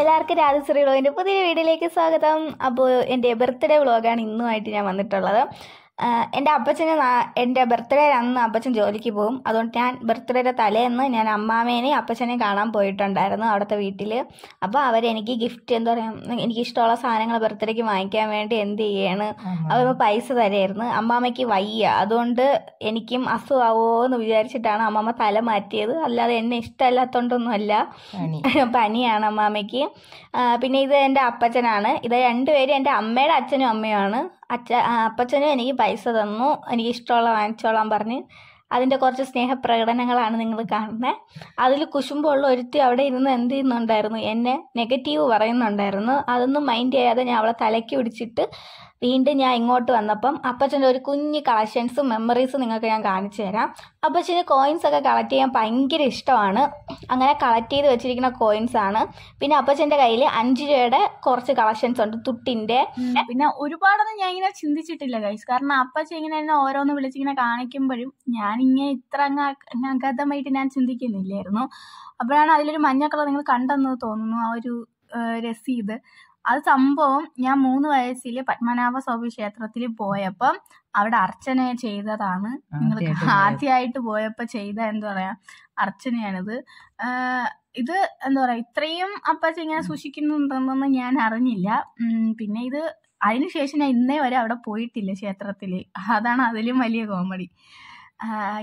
എല്ലാവർക്കും രാജശ്രീ വ്ളോഗിൻ്റെ പുതിയ വീഡിയോയിലേക്ക് സ്വാഗതം അപ്പോൾ എൻ്റെ ബർത്ത്ഡേ വ്ളോഗാണ് ഇന്നുമായിട്ട് ഞാൻ വന്നിട്ടുള്ളത് എൻ്റെ അപ്പച്ചന് എൻ്റെ ബർത്ത്ഡേ അന്ന് അപ്പച്ചൻ ജോലിക്ക് പോകും അതുകൊണ്ട് ഞാൻ ബർത്ത്ഡേയുടെ തലേന്ന് ഞാൻ അമ്മാമേനെയും അപ്പച്ചനെയും കാണാൻ പോയിട്ടുണ്ടായിരുന്നു അവിടുത്തെ വീട്ടിൽ അപ്പോൾ അവരെനിക്ക് ഗിഫ്റ്റ് എന്താ പറയുക എനിക്ക് ഇഷ്ടമുള്ള സാധനങ്ങൾ ബർത്ത്ഡേക്ക് വാങ്ങിക്കാൻ വേണ്ടി എന്ത് ചെയ്യാണ് അവർ പൈസ തരായിരുന്നു അമ്മാമ്മയ്ക്ക് വയ്യ അതുകൊണ്ട് എനിക്കും അസുഖാവോ എന്ന് വിചാരിച്ചിട്ടാണ് അമ്മാമ്മ തല മാറ്റിയത് അല്ലാതെ എന്നെ ഇഷ്ടമല്ലാത്തതുകൊണ്ടൊന്നുമല്ല പനിയാണ് അമ്മാമ്മയ്ക്ക് പിന്നെ ഇത് എൻ്റെ അപ്പച്ചനാണ് ഇത് രണ്ടുപേരും എൻ്റെ അമ്മയുടെ അച്ഛനും അമ്മയുമാണ് അച്ഛ അപ്പച്ചനും എനിക്ക് പൈസ തന്നു എനിക്ക് ഇഷ്ടമുള്ള വാങ്ങിച്ചോളാം പറഞ്ഞ് അതിൻ്റെ കുറച്ച് സ്നേഹപ്രകടനങ്ങളാണ് നിങ്ങൾ കാണുന്നത് അതിൽ കുശുമ്പുള്ള ഒരുത്തി അവിടെ ഇരുന്ന് എന്ത് ചെയ്യുന്നുണ്ടായിരുന്നു എന്നെ നെഗറ്റീവ് പറയുന്നുണ്ടായിരുന്നു അതൊന്നും മൈൻഡ് ചെയ്യാതെ ഞാൻ അവളെ തലയ്ക്ക് പിടിച്ചിട്ട് വീണ്ടും ഞാൻ ഇങ്ങോട്ട് വന്നപ്പം അപ്പച്ചൻ്റെ ഒരു കുഞ്ഞ് കളക്ഷൻസും മെമ്മറീസും നിങ്ങൾക്ക് ഞാൻ കാണിച്ചു തരാം അപ്പച്ചന് കോയിൻസ് ഒക്കെ കളക്ട് ചെയ്യാൻ ഭയങ്കര ഇഷ്ടമാണ് അങ്ങനെ കളക്ട് ചെയ്ത് വെച്ചിരിക്കുന്ന കോയിൻസ് ആണ് പിന്നെ അപ്പച്ചൻ്റെ കയ്യിൽ അഞ്ച് രൂപയുടെ കുറച്ച് കളക്ഷൻസ് ഉണ്ട് തുട്ടിൻ്റെ പിന്നെ ഒരുപാടൊന്നും ഞാൻ ഇങ്ങനെ ചിന്തിച്ചിട്ടില്ല ഗൈസ് കാരണം അപ്പച്ച ഇങ്ങനെ എന്നെ ഓരോന്ന് വിളിച്ചിങ്ങനെ കാണിക്കുമ്പോഴും ഞാൻ ഇങ്ങനെ ഇത്ര അങ്ങ് അഗതമായിട്ട് ഞാൻ ചിന്തിക്കുന്നില്ലായിരുന്നു അപ്പോഴാണ് അതിലൊരു മഞ്ഞ കളർ നിങ്ങൾ കണ്ടെന്ന് തോന്നുന്നു ആ ഒരു രസീത് അത് സംഭവം ഞാൻ മൂന്ന് വയസ്സിൽ പത്മനാഭ സ്വാമി ക്ഷേത്രത്തിൽ പോയപ്പം അവിടെ അർച്ചന ചെയ്തതാണ് നിങ്ങൾ ആദ്യമായിട്ട് പോയപ്പോ ചെയ്ത എന്താ പറയാ അർച്ചനയാണിത് ഇത് എന്താ പറയാ ഇത്രയും അപ്പച്ച ഇങ്ങനെ സൂക്ഷിക്കുന്നുണ്ടെന്നൊന്നും ഞാൻ അറിഞ്ഞില്ല പിന്നെ ഇത് അതിനുശേഷം ഞാൻ ഇന്നേ വരെ അവിടെ പോയിട്ടില്ല ക്ഷേത്രത്തിൽ അതാണ് അതിലും വലിയ കോമഡി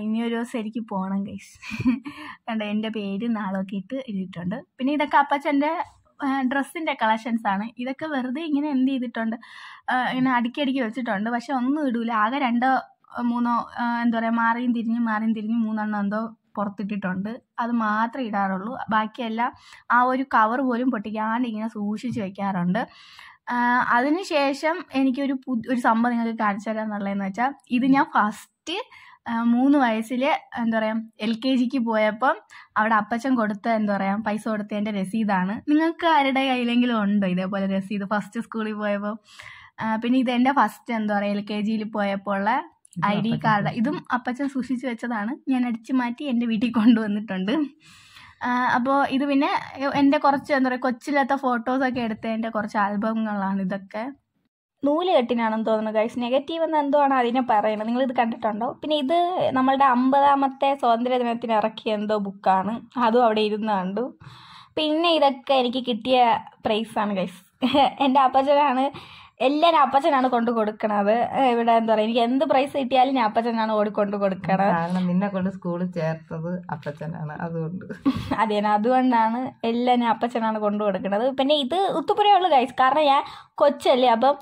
ഇനി ഒരു ദിവസം എനിക്ക് പോകണം കേസ് കണ്ടോ എൻ്റെ പേര് നാളൊക്കെ ഇട്ട് എഴുതിയിട്ടുണ്ട് പിന്നെ ഇതൊക്കെ അപ്പച്ചൻ്റെ ഡ്രസ്സിൻ്റെ കളക്ഷൻസ് ആണ് ഇതൊക്കെ വെറുതെ ഇങ്ങനെ എന്ത് ചെയ്തിട്ടുണ്ട് ഇങ്ങനെ അടുക്കി അടുക്കി വെച്ചിട്ടുണ്ട് പക്ഷെ ഒന്നും ഇടൂല ആകെ രണ്ടോ മൂന്നോ എന്താ പറയുക മാറിയും തിരിഞ്ഞ് മാറിയും തിരിഞ്ഞ് മൂന്നെണ്ണം എന്തോ പുറത്തിട്ടിട്ടുണ്ട് അത് മാത്രമേ ഇടാറുള്ളൂ ബാക്കിയെല്ലാം ആ ഒരു കവർ പോലും പൊട്ടിക്കാണ്ട് ഇങ്ങനെ സൂക്ഷിച്ച് വെക്കാറുണ്ട് അതിനുശേഷം എനിക്കൊരു പുതു ഒരു സംഭവം നിങ്ങൾക്ക് കാണിച്ചു തരാമെന്നുള്ളതെന്ന് വെച്ചാൽ ഇത് ഞാൻ ഫസ്റ്റ് മൂന്ന് വയസ്സിൽ എന്താ പറയുക എൽ കെ ജിക്ക് പോയപ്പം അവിടെ അപ്പച്ചൻ കൊടുത്ത എന്താ പറയുക പൈസ കൊടുത്തതിൻ്റെ രസീതാണ് നിങ്ങൾക്ക് ആരുടെ കയ്യിലെങ്കിലും ഉണ്ടോ ഇതേപോലെ രസീത് ഫസ്റ്റ് സ്കൂളിൽ പോയപ്പോൾ പിന്നെ ഇതെൻ്റെ ഫസ്റ്റ് എന്താ പറയുക എൽ കെ ജിയിൽ പോയപ്പോൾ ഉള്ള ഐ ഡി കാർഡ് ഇതും അപ്പച്ചൻ സൂക്ഷിച്ചു വെച്ചതാണ് ഞാൻ അടിച്ചു മാറ്റി എൻ്റെ വീട്ടിൽ കൊണ്ടുവന്നിട്ടുണ്ട് അപ്പോൾ ഇത് പിന്നെ എൻ്റെ കുറച്ച് എന്താ പറയുക കൊച്ചിലത്തെ ഫോട്ടോസൊക്കെ എടുത്തതിൻ്റെ കുറച്ച് ആൽബങ്ങളാണ് ഇതൊക്കെ നൂലുകെട്ടിനാണെന്ന് തോന്നുന്നു ഗൈസ് നെഗറ്റീവ് എന്ന് എന്തോ ആണ് അതിനെ പറയുന്നത് ഇത് കണ്ടിട്ടുണ്ടോ പിന്നെ ഇത് നമ്മളുടെ അമ്പതാമത്തെ സ്വാതന്ത്ര്യ ദിനത്തിന് ഇറക്കിയ എന്തോ ബുക്കാണ് അതും അവിടെ ഇരുന്ന് കണ്ടു പിന്നെ ഇതൊക്കെ എനിക്ക് കിട്ടിയ പ്രൈസാണ് ഗൈസ് എൻ്റെ അപ്പച്ചനാണ് എല്ലാവരും അപ്പച്ചനാണ് കൊണ്ട് കൊടുക്കണത് ഇവിടെ എന്താ പറയാ എനിക്ക് എന്ത് പ്രൈസ് കിട്ടിയാലും ഞാൻ അപ്പച്ചനാണ് കൊണ്ട് കൊടുക്കണത് കാരണം നിന്നെ കൊണ്ട് സ്കൂളിൽ ചേർത്തത് അപ്പച്ചനാണ് അതുകൊണ്ട് അതെ അതുകൊണ്ടാണ് എല്ലാം ഞാൻ അപ്പച്ചനാണ് കൊണ്ട് കൊടുക്കണത് പിന്നെ ഇത് ഉത്തുപുരയുള്ളു ഗൈസ് കാരണം ഞാൻ കൊച്ചല്ലേ അപ്പം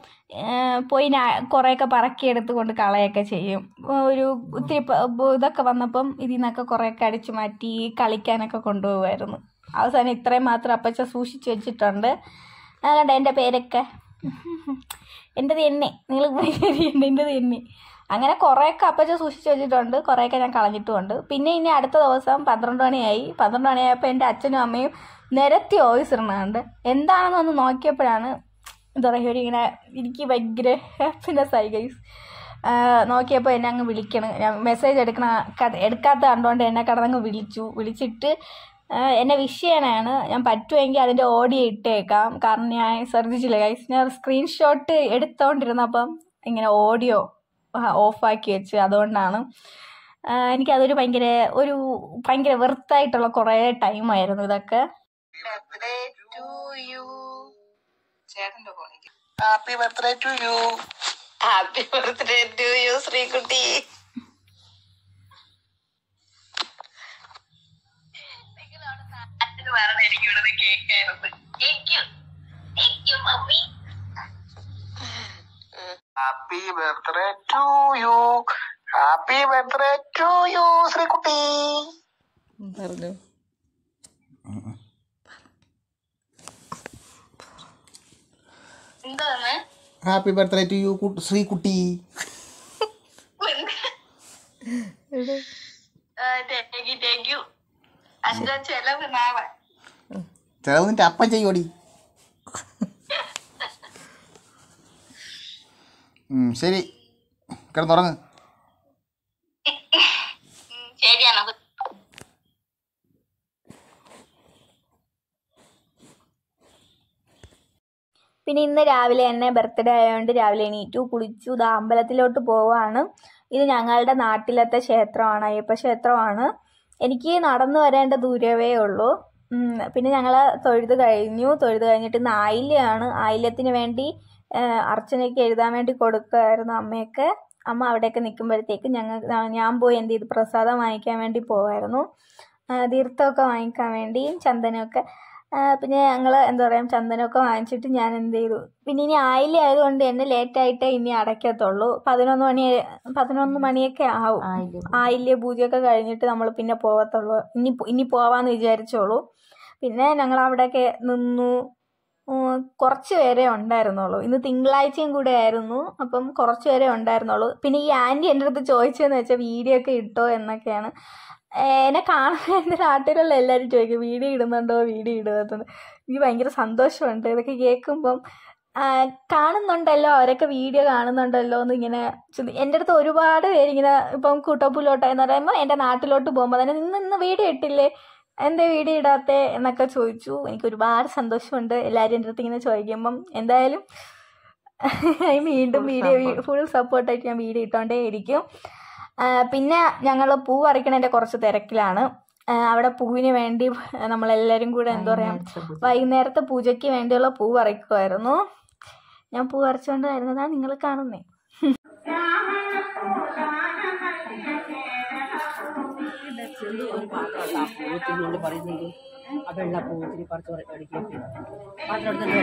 പോയി ഞാൻ പറക്കി പറക്കിയെടുത്ത് കൊണ്ട് കളയൊക്കെ ചെയ്യും ഒരു ഒത്തിരി ഇതൊക്കെ വന്നപ്പം ഇതിൽ നിന്നൊക്കെ കുറേയൊക്കെ അടിച്ചു മാറ്റി കളിക്കാനൊക്കെ കൊണ്ടുപോകുമായിരുന്നു അവസാനം ഇത്രയും മാത്രം അപ്പച്ച സൂക്ഷിച്ചു വെച്ചിട്ടുണ്ട് അതുകൊണ്ട് എൻ്റെ പേരൊക്കെ എൻ്റെത് എണ്ണെ നിങ്ങൾ എണ്ണ എൻ്റെത് എണ്ണെ അങ്ങനെ കുറേയൊക്കെ അപ്പച്ച സൂക്ഷിച്ച് വെച്ചിട്ടുണ്ട് കുറേയൊക്കെ ഞാൻ കളഞ്ഞിട്ടുമുണ്ട് പിന്നെ ഇനി അടുത്ത ദിവസം പന്ത്രണ്ട് മണിയായി പന്ത്രണ്ട് മണിയായപ്പോൾ എൻ്റെ അച്ഛനും അമ്മയും നിരത്തി ഓഫീസ് ഇടണുണ്ട് എന്താണെന്ന് ഒന്ന് നോക്കിയപ്പോഴാണ് എന്താ പറയുക ഇങ്ങനെ എനിക്ക് ഭയങ്കര ഹാപ്പിനെസ് ആയി ഗൈസ് നോക്കിയപ്പോൾ എന്നെ അങ്ങ് വിളിക്കണം ഞാൻ മെസ്സേജ് എടുക്കണ എടുക്കാത്ത കണ്ടുകൊണ്ട് എന്നെ കടന്നങ്ങ് വിളിച്ചു വിളിച്ചിട്ട് എന്നെ വിഷ് ഞാൻ പറ്റുമെങ്കിൽ അതിൻ്റെ ഓഡിയോ ഇട്ടേക്കാം കാരണം ഞാൻ ശ്രദ്ധിച്ചില്ല ഗൈസ് ഞാൻ സ്ക്രീൻഷോട്ട് എടുത്തോണ്ടിരുന്നപ്പം ഇങ്ങനെ ഓഡിയോ ഓഫാക്കി വെച്ച് അതുകൊണ്ടാണ് എനിക്കതൊരു ഭയങ്കര ഒരു ഭയങ്കര വെറുത്തായിട്ടുള്ള കുറേ ടൈമായിരുന്നു ഇതൊക്കെ happy birthday to you happy birthday to you Sreekutty നിങ്ങൾക്ക് വേണം എനിക്ക് ഇവിടുന്ന് കേൾക്കാനുള്ളത് happy birthday to you happy birthday to you Sreekutty പറഞ്ഞു എന്താണ് happy birthday to you Sreekutty thank you thank you അതിന്റെ ചെലവ് നാളെ ചെലവ് നിന്റെ അപ്പം ചെയ്യോടി ശരി കിടന്നുറങ്ങ് പിന്നെ ഇന്ന് രാവിലെ എന്നെ ബർത്ത്ഡേ ആയതുകൊണ്ട് രാവിലെ എണീറ്റു കുളിച്ചു ഇത് അമ്പലത്തിലോട്ട് പോവാണ് ഇത് ഞങ്ങളുടെ നാട്ടിലത്തെ ക്ഷേത്രമാണ് അയ്യപ്പ ക്ഷേത്രമാണ് എനിക്ക് നടന്നു വരേണ്ട ദൂരവേ ഉള്ളൂ പിന്നെ ഞങ്ങൾ തൊഴുത് കഴിഞ്ഞു തൊഴുത് കഴിഞ്ഞിട്ട് ഇന്ന് ആയില്യമാണ് ആയില്യത്തിന് വേണ്ടി അർച്ചനയ്ക്ക് എഴുതാൻ വേണ്ടി കൊടുക്കുമായിരുന്നു അമ്മയൊക്കെ അമ്മ അവിടെയൊക്കെ നിൽക്കുമ്പോഴത്തേക്ക് ഞങ്ങൾ ഞാൻ പോയി എന്ത് ചെയ്തു പ്രസാദം വാങ്ങിക്കാൻ വേണ്ടി പോവായിരുന്നു തീർത്ഥമൊക്കെ വാങ്ങിക്കാൻ വേണ്ടിയും ചന്ദനമൊക്കെ പിന്നെ ഞങ്ങൾ എന്താ പറയുക ചന്ദനമൊക്കെ വാങ്ങിച്ചിട്ട് ഞാൻ എന്ത് ചെയ്തു പിന്നെ ഇനി ആയില്ല ആയതുകൊണ്ട് എന്നെ ലേറ്റായിട്ടേ ഇനി അടയ്ക്കത്തുള്ളൂ പതിനൊന്ന് മണി പതിനൊന്ന് മണിയൊക്കെ ആവും ആയില്യ പൂജയൊക്കെ കഴിഞ്ഞിട്ട് നമ്മൾ പിന്നെ പോകത്തുള്ളൂ ഇനി ഇനി പോവാന്ന് വിചാരിച്ചോളൂ പിന്നെ ഞങ്ങൾ അവിടെയൊക്കെ നിന്നു കുറച്ച് പേരെ ഉണ്ടായിരുന്നുള്ളൂ ഇന്ന് തിങ്കളാഴ്ചയും കൂടെ ആയിരുന്നു അപ്പം കുറച്ച് പേരെ ഉണ്ടായിരുന്നുള്ളൂ പിന്നെ ഈ ആൻറ്റി എൻ്റെ അടുത്ത് ചോദിച്ചതെന്ന് വെച്ചാൽ വീഡിയോ ഒക്കെ ഇട്ടോ എന്നൊക്കെയാണ് എന്നെ കാണാൻ എൻ്റെ നാട്ടിലുള്ള എല്ലാവരും ചോദിക്കും വീഡിയോ ഇടുന്നുണ്ടോ വീഡിയോ ഇടുന്നുണ്ടോ എനിക്ക് ഭയങ്കര സന്തോഷമുണ്ട് ഇതൊക്കെ കേൾക്കുമ്പം കാണുന്നുണ്ടല്ലോ അവരൊക്കെ വീഡിയോ കാണുന്നുണ്ടല്ലോ എന്ന് ഇങ്ങനെ എൻ്റെ അടുത്ത് ഒരുപാട് പേരിങ്ങനെ ഇപ്പം കൂട്ടപ്പുലോട്ട എന്ന് പറയുമ്പോൾ എൻ്റെ നാട്ടിലോട്ട് പോകുമ്പോൾ തന്നെ നിന്ന് ഇന്ന് വീഡിയോ ഇട്ടില്ലേ എന്താ വീഡിയോ ഇടാത്തേ എന്നൊക്കെ ചോദിച്ചു എനിക്ക് ഒരുപാട് സന്തോഷമുണ്ട് എല്ലാവരും എൻ്റെ അടുത്ത് ഇങ്ങനെ ചോദിക്കുമ്പം എന്തായാലും വീണ്ടും വീഡിയോ ഫുൾ സപ്പോർട്ടായിട്ട് ഞാൻ വീഡിയോ ഇട്ടോണ്ടേ ഇരിക്കും പിന്നെ ഞങ്ങൾ പൂ പറിക്കണതിൻ്റെ കുറച്ച് തിരക്കിലാണ് അവിടെ പൂവിന് വേണ്ടി നമ്മളെല്ലാവരും കൂടെ എന്താ പറയുക വൈകുന്നേരത്തെ പൂജയ്ക്ക് വേണ്ടിയുള്ള പൂ പറിക്കുമായിരുന്നു ഞാൻ പൂ പറിച്ചുകൊണ്ടായിരുന്നതാണ് നിങ്ങൾ കാണുന്നേ ഒരു പാത്രമുണ്ട് ആ പൂത്തിനുള്ളിൽ പറയുന്നുണ്ട് ആ വെള്ള പൂത്തിരി കുറച്ച് അടിക്കുക പാത്രം എടുത്തിട്ട്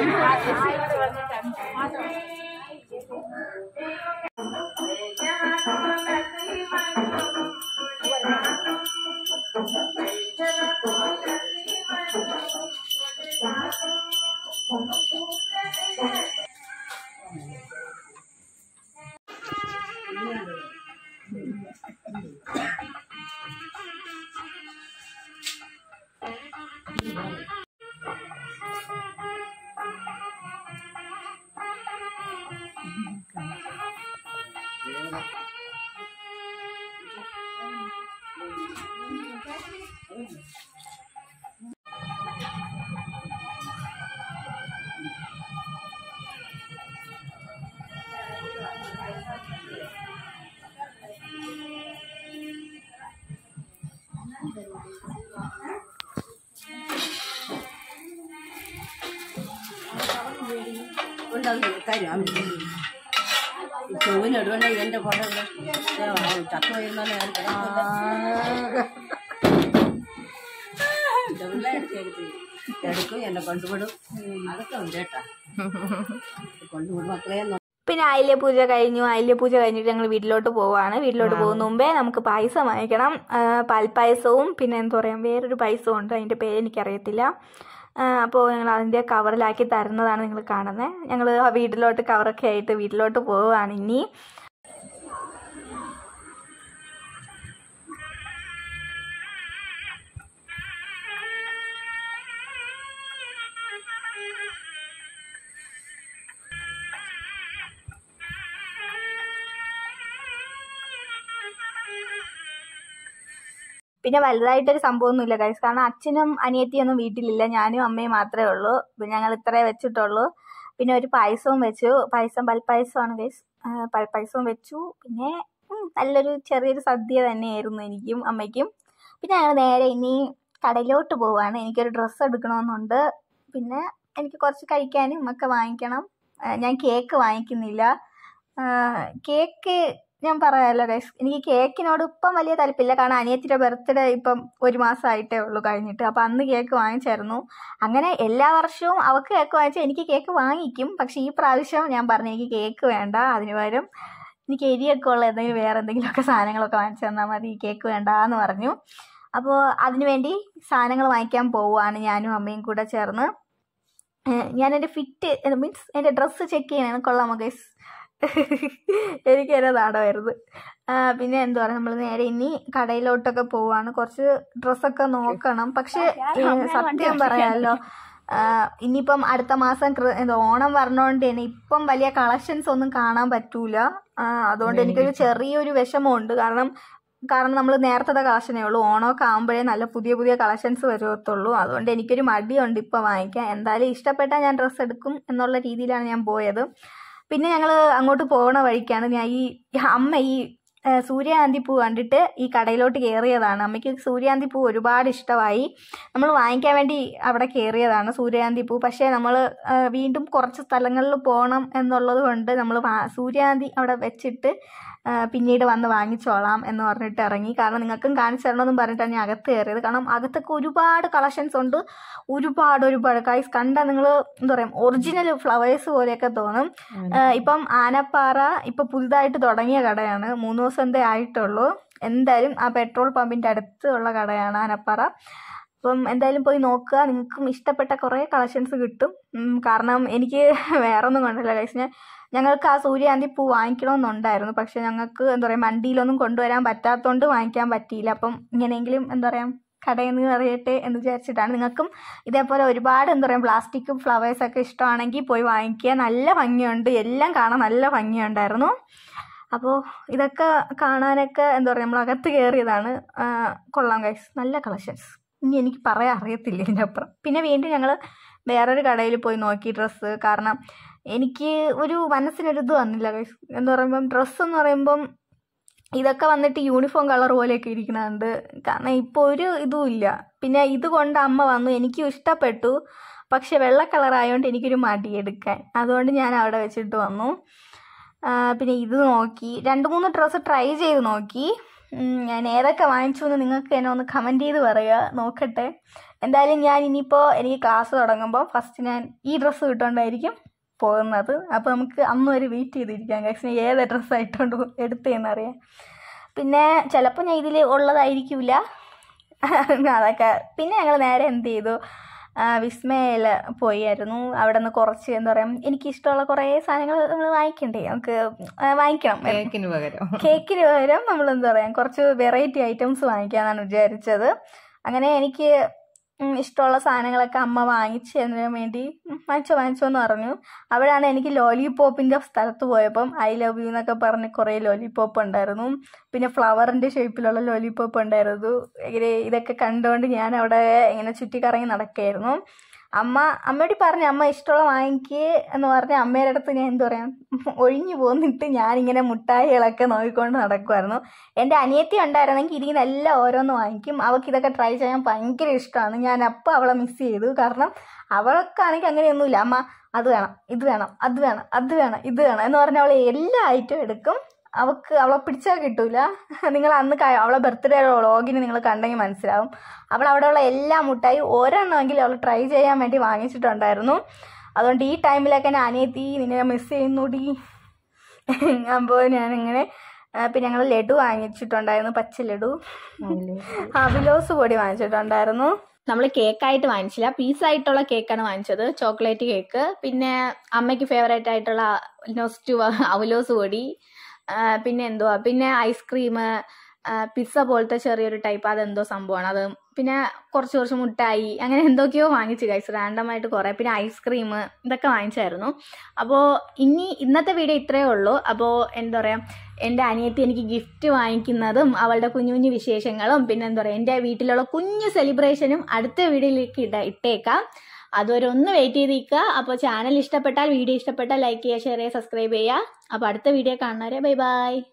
വെക്കാം അത് കരുവാൻ ചൊവ്വിന് ഇടുവണ്ട ഇതിൻ്റെ പുറം ചത്ത വരുമ്പോൾ എടുക്കും എന്നെ കൊണ്ടുവിടും അതൊക്കെ ഉണ്ട് കേട്ടാ കൊണ്ടുവിടും മക്കളെ പിന്നെ അയിലെ പൂജ കഴിഞ്ഞു അയിലെ പൂജ കഴിഞ്ഞിട്ട് ഞങ്ങൾ വീട്ടിലോട്ട് പോവാണ് വീട്ടിലോട്ട് പോകുന്ന മുമ്പേ നമുക്ക് പായസം വാങ്ങിക്കണം പാൽപ്പായസവും പിന്നെ എന്താ പറയുക വേറൊരു പായസവും ഉണ്ട് അതിന്റെ പേര് എനിക്കറിയത്തില്ല അപ്പോൾ ഞങ്ങൾ അതിൻ്റെ കവറിലാക്കി തരുന്നതാണ് നിങ്ങൾ കാണുന്നത് ഞങ്ങൾ വീട്ടിലോട്ട് കവറൊക്കെ ആയിട്ട് വീട്ടിലോട്ട് പോവുകയാണ് ഇനി പിന്നെ വലുതായിട്ടൊരു സംഭവമൊന്നുമില്ല ഗൈസ് കാരണം അച്ഛനും അനിയത്തിയൊന്നും വീട്ടിലില്ല ഞാനും അമ്മയും മാത്രമേ ഉള്ളൂ പിന്നെ ഞങ്ങൾ ഇത്രേ വെച്ചിട്ടുള്ളൂ പിന്നെ ഒരു പായസവും വെച്ചു പായസം പൽപ്പായസമാണ് ഗൈസ് പൽപ്പായസവും വെച്ചു പിന്നെ നല്ലൊരു ചെറിയൊരു സദ്യ തന്നെയായിരുന്നു എനിക്കും അമ്മയ്ക്കും പിന്നെ ഞങ്ങൾ നേരെ ഇനി കടയിലോട്ട് പോവാണ് എനിക്കൊരു ഡ്രസ്സ് എടുക്കണമെന്നുണ്ട് പിന്നെ എനിക്ക് കുറച്ച് കഴിക്കാനും ഒക്കെ വാങ്ങിക്കണം ഞാൻ കേക്ക് വാങ്ങിക്കുന്നില്ല കേക്ക് ഞാൻ പറയാലോ ഗൈസ് എനിക്ക് കേക്കിനോട് ഇപ്പം വലിയ താല്പര്യമില്ല കാരണം അനിയത്തിൻ്റെ ബർത്ത്ഡേ ഇപ്പം ഒരു മാസമായിട്ടേ ഉള്ളൂ കഴിഞ്ഞിട്ട് അപ്പം അന്ന് കേക്ക് വാങ്ങിച്ചായിരുന്നു അങ്ങനെ എല്ലാ വർഷവും അവൾക്ക് കേക്ക് വാങ്ങിച്ചാൽ എനിക്ക് കേക്ക് വാങ്ങിക്കും പക്ഷേ ഈ പ്രാവശ്യം ഞാൻ പറഞ്ഞു എനിക്ക് കേക്ക് വേണ്ട അതിന് പകരം എനിക്ക് എരിയൊക്കെ ഉള്ള എന്തെങ്കിലും വേറെ എന്തെങ്കിലുമൊക്കെ സാധനങ്ങളൊക്കെ വാങ്ങിച്ചു തന്നാൽ മതി ഈ കേക്ക് വേണ്ട എന്ന് പറഞ്ഞു അപ്പോൾ അതിനുവേണ്ടി സാധനങ്ങൾ വാങ്ങിക്കാൻ പോവുകയാണ് ഞാനും അമ്മയും കൂടെ ചേർന്ന് ഞാൻ എൻ്റെ ഫിറ്റ് മീൻസ് എൻ്റെ ഡ്രസ്സ് ചെക്ക് ചെയ്യണേ കൊള്ളാമോ ഗൈസ് എനിക്ക് എന്നെ നാടമായിരുന്നു പിന്നെ എന്താ പറയാ നമ്മൾ നേരെ ഇനി കടയിലോട്ടൊക്കെ പോവാണ് കുറച്ച് ഡ്രസ്സൊക്കെ നോക്കണം പക്ഷെ സത്യം പറയാലോ ഇനിയിപ്പം അടുത്ത മാസം ഓണം വരണോണ്ട് തന്നെ ഇപ്പം വലിയ കളക്ഷൻസ് ഒന്നും കാണാൻ പറ്റൂല അതുകൊണ്ട് എനിക്കൊരു ചെറിയൊരു വിഷമമുണ്ട് കാരണം കാരണം നമ്മൾ നേരത്തെ കളക്ഷനേ ഉള്ളൂ ഓണമൊക്കെ ആകുമ്പോഴേ നല്ല പുതിയ പുതിയ കളക്ഷൻസ് വരത്തുള്ളൂ അതുകൊണ്ട് എനിക്കൊരു മടിയുണ്ട് ഇപ്പം വാങ്ങിക്കാൻ എന്തായാലും ഇഷ്ടപ്പെട്ടാൽ ഞാൻ ഡ്രസ്സ് എടുക്കും എന്നുള്ള രീതിയിലാണ് ഞാൻ പോയത് പിന്നെ ഞങ്ങൾ അങ്ങോട്ട് പോകണ വഴിക്കാണ് ഞാൻ ഈ അമ്മ ഈ സൂര്യകാന്തി പൂ കണ്ടിട്ട് ഈ കടയിലോട്ട് കയറിയതാണ് അമ്മയ്ക്ക് സൂര്യകാന്തി പൂ ഒരുപാട് ഇഷ്ടമായി നമ്മൾ വാങ്ങിക്കാൻ വേണ്ടി അവിടെ കയറിയതാണ് സൂര്യകാന്തി പൂ പക്ഷേ നമ്മൾ വീണ്ടും കുറച്ച് സ്ഥലങ്ങളിൽ പോകണം എന്നുള്ളത് കൊണ്ട് നമ്മൾ സൂര്യകാന്തി അവിടെ വെച്ചിട്ട് പിന്നീട് വന്ന് വാങ്ങിച്ചോളാം എന്ന് പറഞ്ഞിട്ട് ഇറങ്ങി കാരണം നിങ്ങൾക്കും കാണിച്ചു തരണമെന്നും പറഞ്ഞിട്ടാണ് ഞാൻ അകത്ത് കയറിയത് കാരണം അകത്തൊക്കെ ഒരുപാട് കളക്ഷൻസ് ഉണ്ട് ഒരുപാട് ഒരുപാട് കൈസ് കണ്ടാൽ നിങ്ങൾ എന്താ പറയുക ഒറിജിനൽ ഫ്ലവേഴ്സ് പോലെയൊക്കെ തോന്നും ഇപ്പം ആനപ്പാറ ഇപ്പം പുതുതായിട്ട് തുടങ്ങിയ കടയാണ് മൂന്ന് എന്തേ ആയിട്ടുള്ളൂ എന്തായാലും ആ പെട്രോൾ പമ്പിൻ്റെ അടുത്തുള്ള കടയാണ് ആനപ്പാറ അപ്പം എന്തായാലും പോയി നോക്കുക നിങ്ങൾക്കും ഇഷ്ടപ്പെട്ട കുറേ കളക്ഷൻസ് കിട്ടും കാരണം എനിക്ക് വേറൊന്നും കൊണ്ടല്ല കഴിച്ച് ഞാൻ ഞങ്ങൾക്ക് ആ സൂര്യകാന്തി പൂ വാങ്ങിക്കണമെന്നുണ്ടായിരുന്നു പക്ഷെ ഞങ്ങൾക്ക് എന്താ പറയുക മണ്ടിയിലൊന്നും കൊണ്ടുവരാൻ പറ്റാത്തതുകൊണ്ട് വാങ്ങിക്കാൻ പറ്റിയില്ല അപ്പം ഇങ്ങനെയെങ്കിലും എന്താ പറയുക കടയിൽ നിന്ന് അറിയട്ടെ എന്ന് വിചാരിച്ചിട്ടാണ് നിങ്ങൾക്കും ഇതേപോലെ ഒരുപാട് എന്താ പറയുക പ്ലാസ്റ്റിക്കും ഫ്ലവേഴ്സൊക്കെ ഇഷ്ടമാണെങ്കിൽ പോയി വാങ്ങിക്കുക നല്ല ഭംഗിയുണ്ട് എല്ലാം കാണാൻ നല്ല ഭംഗിയുണ്ടായിരുന്നു അപ്പോൾ ഇതൊക്കെ കാണാനൊക്കെ എന്താ പറയുക നമ്മൾ അകത്ത് കയറിയതാണ് കൊള്ളാം കൈസ് നല്ല കളക്ഷൻസ് ഇനി എനിക്ക് പറയാൻ അറിയത്തില്ല ഇതിൻ്റെ അപ്പുറം പിന്നെ വീണ്ടും ഞങ്ങൾ വേറൊരു കടയിൽ പോയി നോക്കി ഡ്രസ്സ് കാരണം എനിക്ക് ഒരു മനസ്സിനൊരിത് വന്നില്ല ഗൈസ് എന്ന് പറയുമ്പം ഡ്രസ്സ് എന്ന് പറയുമ്പം ഇതൊക്കെ വന്നിട്ട് യൂണിഫോം കളർ പോലെയൊക്കെ ഇരിക്കുന്നുണ്ട് കാരണം ഇപ്പോൾ ഒരു ഇതുമില്ല പിന്നെ ഇതുകൊണ്ട് അമ്മ വന്നു എനിക്ക് ഇഷ്ടപ്പെട്ടു പക്ഷെ വെള്ള കളറായതുകൊണ്ട് എനിക്കൊരു മടി എടുക്കാൻ അതുകൊണ്ട് ഞാൻ അവിടെ വെച്ചിട്ട് വന്നു പിന്നെ ഇത് നോക്കി രണ്ട് മൂന്ന് ഡ്രസ്സ് ട്രൈ ചെയ്ത് നോക്കി ഞാൻ ഏതൊക്കെ വാങ്ങിച്ചു എന്ന് നിങ്ങൾക്ക് എന്നെ ഒന്ന് കമൻറ്റ് ചെയ്ത് പറയുക നോക്കട്ടെ എന്തായാലും ഞാൻ ഇനിയിപ്പോൾ എനിക്ക് ക്ലാസ് തുടങ്ങുമ്പോൾ ഫസ്റ്റ് ഞാൻ ഈ ഡ്രസ്സ് കിട്ടുകൊണ്ടായിരിക്കും പോകുന്നത് അപ്പോൾ നമുക്ക് അന്ന് ഒരു വെയിറ്റ് ചെയ്തിരിക്കാം ഗൈസിന് ഏത് ഡ്രസ്സ് ആയിട്ടുണ്ട് അറിയാം പിന്നെ ചിലപ്പോൾ ഞാൻ ഇതിൽ ഉള്ളതായിരിക്കില്ല അതൊക്കെ പിന്നെ ഞങ്ങൾ നേരെ എന്ത് ചെയ്തു വിസ്മയയിൽ പോയായിരുന്നു അവിടെ നിന്ന് കുറച്ച് എന്താ പറയുക എനിക്ക് ഇഷ്ടമുള്ള കുറേ സാധനങ്ങൾ നമ്മൾ വാങ്ങിക്കണ്ടേ നമുക്ക് വാങ്ങിക്കണം കേക്കിന് പകരം കേക്കിന് പകരം നമ്മൾ എന്താ പറയുക കുറച്ച് വെറൈറ്റി ഐറ്റംസ് വാങ്ങിക്കാമെന്നാണ് വിചാരിച്ചത് അങ്ങനെ എനിക്ക് ഇഷ്ടമുള്ള സാധനങ്ങളൊക്കെ അമ്മ വാങ്ങിച്ചു തന്നതിന് വേണ്ടി വാങ്ങിച്ചോ വാങ്ങിച്ചോ എന്ന് പറഞ്ഞു അവിടെയാണ് എനിക്ക് പോപ്പിൻ്റെ സ്ഥലത്ത് പോയപ്പം ഐ ലവ് യു എന്നൊക്കെ പറഞ്ഞ് കുറേ ലോലിപോപ്പ് ഉണ്ടായിരുന്നു പിന്നെ ഫ്ലവറിൻ്റെ ഷേപ്പിലുള്ള ലോലിപോപ്പ് ഉണ്ടായിരുന്നു ഇങ്ങനെ ഇതൊക്കെ കണ്ടുകൊണ്ട് ഞാൻ അവിടെ ഇങ്ങനെ ചുറ്റിക്കറങ്ങി നടക്കുകയായിരുന്നു അമ്മ അമ്മയോട് പറഞ്ഞു അമ്മ ഇഷ്ടമുള്ള വാങ്ങിക്ക് എന്ന് പറഞ്ഞ് അമ്മയുടെ അടുത്ത് ഞാൻ എന്താ പറയാം ഒഴിഞ്ഞു പോന്നിട്ട് ഞാനിങ്ങനെ മുട്ടായികളൊക്കെ നോക്കിക്കൊണ്ട് നടക്കുമായിരുന്നു എൻ്റെ അനിയത്തി ഉണ്ടായിരുന്നെങ്കിൽ ഇതിനെല്ലാം ഓരോന്ന് വാങ്ങിക്കും അവൾക്ക് ഇതൊക്കെ ട്രൈ ചെയ്യാൻ ഭയങ്കര ഇഷ്ടമാണ് ഞാൻ അപ്പം അവളെ മിസ് ചെയ്തു കാരണം ആണെങ്കിൽ അങ്ങനെയൊന്നുമില്ല അമ്മ അത് വേണം ഇത് വേണം അത് വേണം അത് വേണം ഇത് വേണം എന്ന് പറഞ്ഞാൽ അവൾ എല്ലാ ഐറ്റം എടുക്കും അവൾക്ക് അവളെ പിടിച്ചാൽ കിട്ടൂല നിങ്ങൾ അന്ന് അവളെ ബർത്ത്ഡേ ലോഗിന് നിങ്ങൾ കണ്ടെങ്കിൽ മനസ്സിലാവും അവൾ ഉള്ള എല്ലാ മുട്ടായി ഒരെണ്ണമെങ്കിലും അവൾ ട്രൈ ചെയ്യാൻ വേണ്ടി വാങ്ങിച്ചിട്ടുണ്ടായിരുന്നു അതുകൊണ്ട് ഈ ടൈമിലൊക്കെ ഞാൻ അനിയത്തി നിന്നെ മിസ് ചെയ്യുന്നുടി അപ്പോൾ ഞാനിങ്ങനെ പിന്നെ ഞങ്ങൾ ലഡു വാങ്ങിച്ചിട്ടുണ്ടായിരുന്നു പച്ച ലഡു അവിലോസ് പൊടി വാങ്ങിച്ചിട്ടുണ്ടായിരുന്നു നമ്മൾ കേക്കായിട്ട് വാങ്ങിച്ചില്ല ആയിട്ടുള്ള കേക്കാണ് വാങ്ങിച്ചത് ചോക്ലേറ്റ് കേക്ക് പിന്നെ അമ്മയ്ക്ക് ഫേവറേറ്റ് ആയിട്ടുള്ള നോസ്റ്റു അവലോസ് പൊടി പിന്നെ എന്തുവാ പിന്നെ ഐസ്ക്രീം പിസ്സ പോലത്തെ ചെറിയൊരു ടൈപ്പ് അതെന്തോ സംഭവമാണ് അത് പിന്നെ കുറച്ച് കുറച്ച് മുട്ടായി അങ്ങനെ എന്തൊക്കെയോ വാങ്ങിച്ചു ഗൈസ് റാൻഡമായിട്ട് കുറേ പിന്നെ ഐസ്ക്രീം ഇതൊക്കെ വാങ്ങിച്ചായിരുന്നു അപ്പോൾ ഇനി ഇന്നത്തെ വീഡിയോ ഇത്രയേ ഉള്ളൂ അപ്പോൾ എന്താ പറയുക എൻ്റെ അനിയത്തി എനിക്ക് ഗിഫ്റ്റ് വാങ്ങിക്കുന്നതും അവളുടെ കുഞ്ഞു കുഞ്ഞു വിശേഷങ്ങളും പിന്നെ എന്താ പറയുക എൻ്റെ വീട്ടിലുള്ള കുഞ്ഞു സെലിബ്രേഷനും അടുത്ത വീഡിയോയിലേക്ക് ഇട്ട ഇട്ടേക്കാം അതുവരെ ഒന്ന് വെയിറ്റ് ചെയ്ത് നിൽക്കുക അപ്പോൾ ചാനൽ ഇഷ്ടപ്പെട്ടാൽ വീഡിയോ ഇഷ്ടപ്പെട്ടാൽ ലൈക്ക് ചെയ്യുക ഷെയർ ചെയ്യുക സബ്സ്ക്രൈബ് ചെയ്യുക അപ്പോൾ അടുത്ത വീഡിയോ കാണുന്നവരെ ബൈ ബൈ